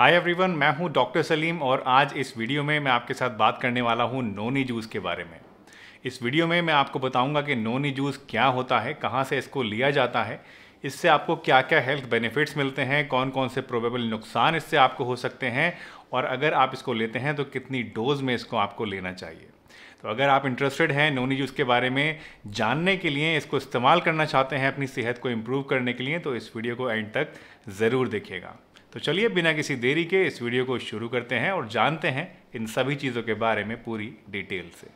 hi everyone मैं हूं doctor Salim और आज इस वीडियो में मैं आपके साथ बात करने वाला हूं नोनी जूस के बारे में इस वीडियो में मैं आपको बताऊंगा कि नोनी जूस क्या होता है कहां से इसको लिया जाता है इससे आपको क्या क्या हेल्थ बेनिफिट्स मिलते हैं कौन कौन से प्रोबेबल नुकसान इससे आपको हो सकते हैं और अगर आप इसको लेते हैं तो कितनी डोज में इसको आपको लेना चाहिए तो अगर आप इंटरेस्टेड हैं नोनी जूस के बारे में जानने के लिए इसको इस्तेमाल करना चाहते हैं अपनी सेहत को इम्प्रूव करने के लिए तो इस वीडियो को एंड तक ज़रूर देखिएगा तो चलिए बिना किसी देरी के इस वीडियो को शुरू करते हैं और जानते हैं इन सभी चीज़ों के बारे में पूरी डिटेल से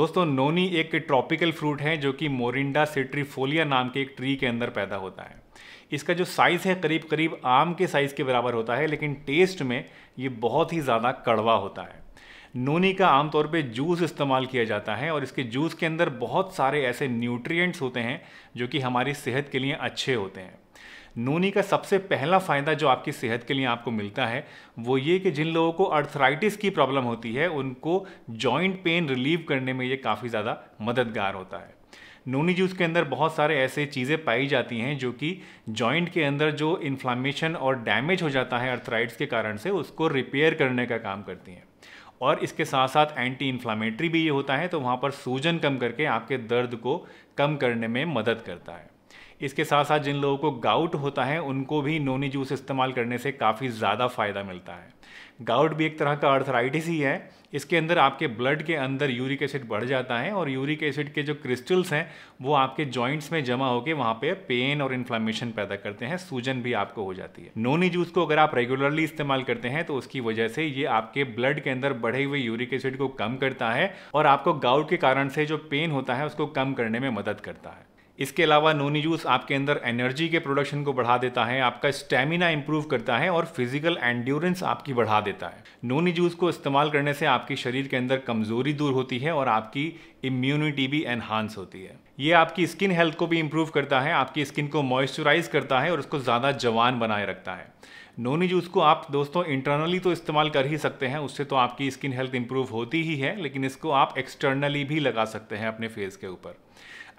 दोस्तों नोनी एक ट्रॉपिकल फ्रूट है जो कि मोरिंडा सिट्रीफोलिया नाम के एक ट्री के अंदर पैदा होता है इसका जो साइज़ है करीब करीब आम के साइज़ के बराबर होता है लेकिन टेस्ट में ये बहुत ही ज़्यादा कड़वा होता है नोनी का आमतौर पे जूस इस्तेमाल किया जाता है और इसके जूस के अंदर बहुत सारे ऐसे न्यूट्रिएंट्स होते हैं जो कि हमारी सेहत के लिए अच्छे होते हैं नोनी का सबसे पहला फ़ायदा जो आपकी सेहत के लिए आपको मिलता है वो ये कि जिन लोगों को अर्थराइटिस की प्रॉब्लम होती है उनको जॉइंट पेन रिलीव करने में ये काफ़ी ज़्यादा मददगार होता है नोनी जूस के अंदर बहुत सारे ऐसे चीज़ें पाई जाती हैं जो कि जॉइंट के अंदर जो इन्फ्लामेशन और डैमेज हो जाता है अर्थराइट्स के कारण से उसको रिपेयर करने का काम करती हैं और इसके साथ साथ एंटी इन्फ्लामेटरी भी ये होता है तो वहाँ पर सूजन कम करके आपके दर्द को कम करने में मदद करता है इसके साथ साथ जिन लोगों को गाउट होता है उनको भी नोनी जूस इस्तेमाल करने से काफ़ी ज़्यादा फ़ायदा मिलता है गाउट भी एक तरह का अर्थराइटिस ही है इसके अंदर आपके ब्लड के अंदर यूरिक एसिड बढ़ जाता है और यूरिक एसिड के जो क्रिस्टल्स हैं वो आपके जॉइंट्स में जमा होकर वहाँ पे पेन और इन्फ्लामेशन पैदा करते हैं सूजन भी आपको हो जाती है नोनी जूस को अगर आप रेगुलरली इस्तेमाल करते हैं तो उसकी वजह से ये आपके ब्लड के अंदर बढ़े हुए यूरिक एसिड को कम करता है और आपको गाउट के कारण से जो पेन होता है उसको कम करने में मदद करता है इसके अलावा नोनी जूस आपके अंदर एनर्जी के प्रोडक्शन को बढ़ा देता है आपका स्टेमिना इंप्रूव करता है और फिजिकल एंड्योरेंस आपकी बढ़ा देता है नोनी जूस को इस्तेमाल करने से आपके शरीर के अंदर कमजोरी दूर होती है और आपकी इम्यूनिटी भी एनहांस होती है ये आपकी स्किन हेल्थ को भी इम्प्रूव करता है आपकी स्किन को मॉइस्चराइज करता है और उसको ज़्यादा जवान बनाए रखता है नोनी जूस को आप दोस्तों इंटरनली तो इस्तेमाल कर ही सकते हैं उससे तो आपकी स्किन हेल्थ इम्प्रूव होती ही है लेकिन इसको आप एक्सटर्नली भी लगा सकते हैं अपने फेस के ऊपर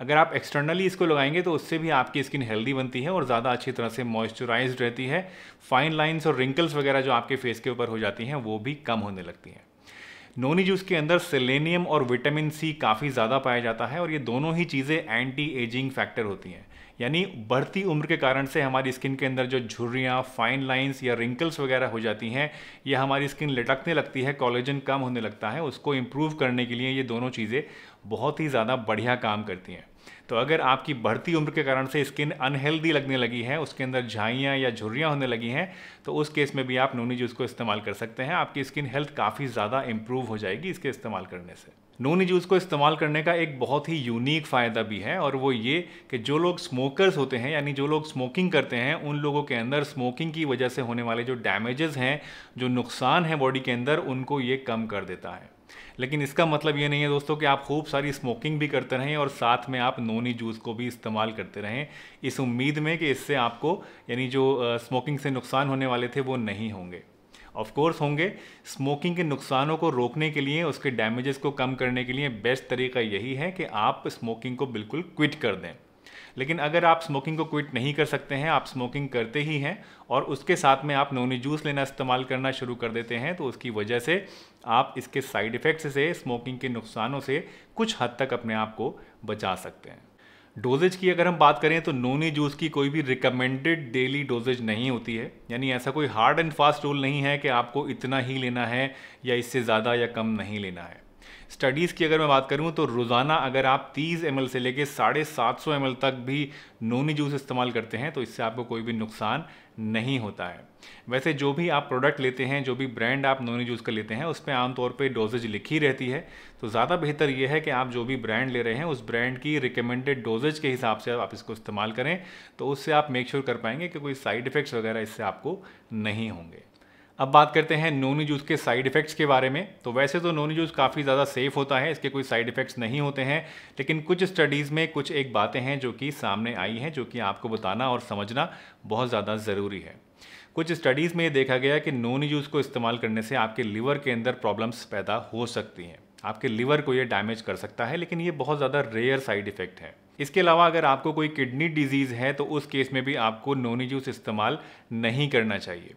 अगर आप एक्सटर्नली इसको लगाएंगे तो उससे भी आपकी स्किन हेल्दी बनती है और ज़्यादा अच्छी तरह से मॉइस्चराइज रहती है फाइन लाइन्स और रिंकल्स वगैरह जो आपके फेस के ऊपर हो जाती हैं वो भी कम होने लगती हैं नोनी जूस के अंदर सेलेनियम और विटामिन सी काफ़ी ज़्यादा पाया जाता है और ये दोनों ही चीज़ें एंटी एजिंग फैक्टर होती हैं यानी बढ़ती उम्र के कारण से हमारी स्किन के अंदर जो झुर्रियाँ फाइन लाइंस या रिंकल्स वगैरह हो जाती हैं या हमारी स्किन लटकने लगती है कॉलेजन कम होने लगता है उसको इम्प्रूव करने के लिए ये दोनों चीज़ें बहुत ही ज़्यादा बढ़िया काम करती हैं तो अगर आपकी बढ़ती उम्र के कारण से स्किन अनहेल्दी लगने लगी है उसके अंदर झाइयाँ या झुर्रियाँ होने लगी हैं तो उस केस में भी आप नूनी जूस को इस्तेमाल कर सकते हैं आपकी स्किन हेल्थ काफ़ी ज़्यादा इंप्रूव हो जाएगी इसके इस्तेमाल करने से नूनी जूस को इस्तेमाल करने का एक बहुत ही यूनिक फ़ायदा भी है और वो ये कि जो लोग स्मोकर्स होते हैं यानी जो लोग स्मोकिंग करते हैं उन लोगों के अंदर स्मोकिंग की वजह से होने वाले जो डैमेजेस हैं जो नुकसान हैं बॉडी के अंदर उनको ये कम कर देता है लेकिन इसका मतलब ये नहीं है दोस्तों कि आप खूब सारी स्मोकिंग भी करते रहें और साथ में आप नोनी जूस को भी इस्तेमाल करते रहें इस उम्मीद में कि इससे आपको यानी जो स्मोकिंग से नुकसान होने वाले थे वो नहीं होंगे ऑफ कोर्स होंगे स्मोकिंग के नुकसानों को रोकने के लिए उसके डैमेजेस को कम करने के लिए बेस्ट तरीका यही है कि आप स्मोकिंग को बिल्कुल क्विट कर दें लेकिन अगर आप स्मोकिंग को क्विट नहीं कर सकते हैं आप स्मोकिंग करते ही हैं और उसके साथ में आप नोनी जूस लेना इस्तेमाल करना शुरू कर देते हैं तो उसकी वजह से आप इसके साइड इफ़ेक्ट्स से स्मोकिंग के नुकसानों से कुछ हद तक अपने आप को बचा सकते हैं डोजेज की अगर हम बात करें तो नोनी जूस की कोई भी रिकमेंडेड डेली डोजेज नहीं होती है यानी ऐसा कोई हार्ड एंड फास्ट रूल नहीं है कि आपको इतना ही लेना है या इससे ज़्यादा या कम नहीं लेना है स्टडीज़ की अगर मैं बात करूँ तो रोज़ाना अगर आप 30 एम से लेकर साढ़े सात सौ तक भी नोनी जूस इस्तेमाल करते हैं तो इससे आपको कोई भी नुकसान नहीं होता है वैसे जो भी आप प्रोडक्ट लेते हैं जो भी ब्रांड आप नोनी जूस का लेते हैं उस पर आमतौर पर डोजेज लिखी रहती है तो ज़्यादा बेहतर यह है कि आप जो भी ब्रांड ले रहे हैं उस ब्रांड की रिकमेंडेड डोजेज के हिसाब से आप इसको इस्तेमाल करें तो उससे आप मेक श्योर sure कर पाएंगे कि कोई साइड इफ़ेक्ट्स वगैरह इससे आपको नहीं होंगे अब बात करते हैं नोनी जूस के साइड इफ़ेक्ट्स के बारे में तो वैसे तो नोनी जूस काफ़ी ज़्यादा सेफ़ होता है इसके कोई साइड इफ़ेक्ट्स नहीं होते हैं लेकिन कुछ स्टडीज़ में कुछ एक बातें हैं जो कि सामने आई हैं जो कि आपको बताना और समझना बहुत ज़्यादा ज़रूरी है कुछ स्टडीज़ में ये देखा गया कि नोनी जूस को इस्तेमाल करने से आपके लीवर के अंदर प्रॉब्लम्स पैदा हो सकती हैं आपके लीवर को ये डैमेज कर सकता है लेकिन ये बहुत ज़्यादा रेयर साइड इफ़ेक्ट है इसके अलावा अगर आपको कोई किडनी डिजीज़ है तो उस केस में भी आपको नोनी जूस इस्तेमाल नहीं करना चाहिए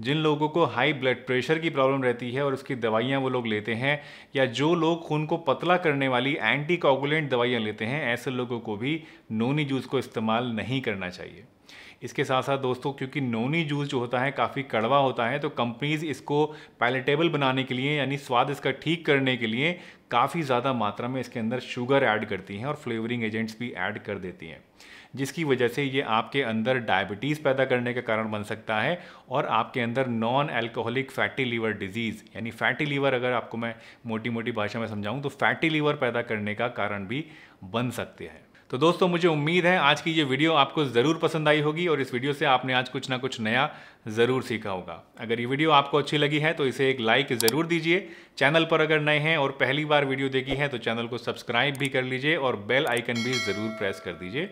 जिन लोगों को हाई ब्लड प्रेशर की प्रॉब्लम रहती है और उसकी दवाइयाँ वो लोग लेते हैं या जो लोग खून को पतला करने वाली एंटी कागुलेंट दवाइयाँ लेते हैं ऐसे लोगों को भी नोनी जूस को इस्तेमाल नहीं करना चाहिए इसके साथ साथ दोस्तों क्योंकि नोनी जूस जो होता है काफ़ी कड़वा होता है तो कंपनीज़ इसको पैलेटेबल बनाने के लिए यानी स्वाद इसका ठीक करने के लिए काफ़ी ज़्यादा मात्रा में इसके अंदर शुगर ऐड करती हैं और फ्लेवरिंग एजेंट्स भी ऐड कर देती हैं जिसकी वजह से ये आपके अंदर डायबिटीज़ पैदा करने का कारण बन सकता है और आपके अंदर non alcoholic fatty liver disease यानी फैटी लीवर अगर आपको मैं मोटी मोटी भाषा में समझाऊँ तो फैटी लीवर पैदा करने का कारण भी बन सकते हैं तो दोस्तों मुझे उम्मीद है आज की ये वीडियो आपको ज़रूर पसंद आई होगी और इस वीडियो से आपने आज कुछ ना कुछ नया ज़रूर सीखा होगा अगर ये वीडियो आपको अच्छी लगी है तो इसे एक लाइक ज़रूर दीजिए चैनल पर अगर नए हैं और पहली बार वीडियो देखी है तो चैनल को सब्सक्राइब भी कर लीजिए और बेल आइकन भी ज़रूर प्रेस कर दीजिए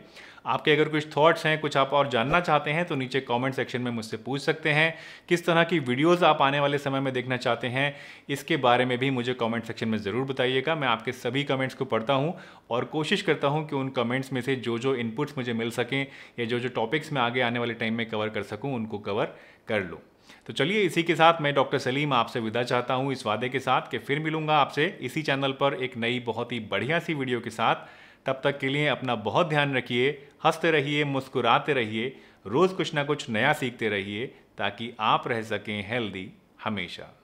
आपके अगर कुछ थॉट्स हैं कुछ आप और जानना चाहते हैं तो नीचे कमेंट सेक्शन में मुझसे पूछ सकते हैं किस तरह की वीडियोस आप आने वाले समय में देखना चाहते हैं इसके बारे में भी मुझे कमेंट सेक्शन में ज़रूर बताइएगा मैं आपके सभी कमेंट्स को पढ़ता हूँ और कोशिश करता हूँ कि उन कमेंट्स में से जो जो इनपुट्स मुझे मिल सकें या जो जो टॉपिक्स मैं आगे आने वाले टाइम में कवर कर सकूँ उनको कवर कर लूँ तो चलिए इसी के साथ मैं डॉक्टर सलीम आपसे विदा चाहता हूँ इस वादे के साथ कि फिर मिलूंगा आपसे इसी चैनल पर एक नई बहुत ही बढ़िया सी वीडियो के साथ तब तक के लिए अपना बहुत ध्यान रखिए हंसते रहिए मुस्कुराते रहिए रोज़ कुछ ना कुछ नया सीखते रहिए ताकि आप रह सकें हेल्दी हमेशा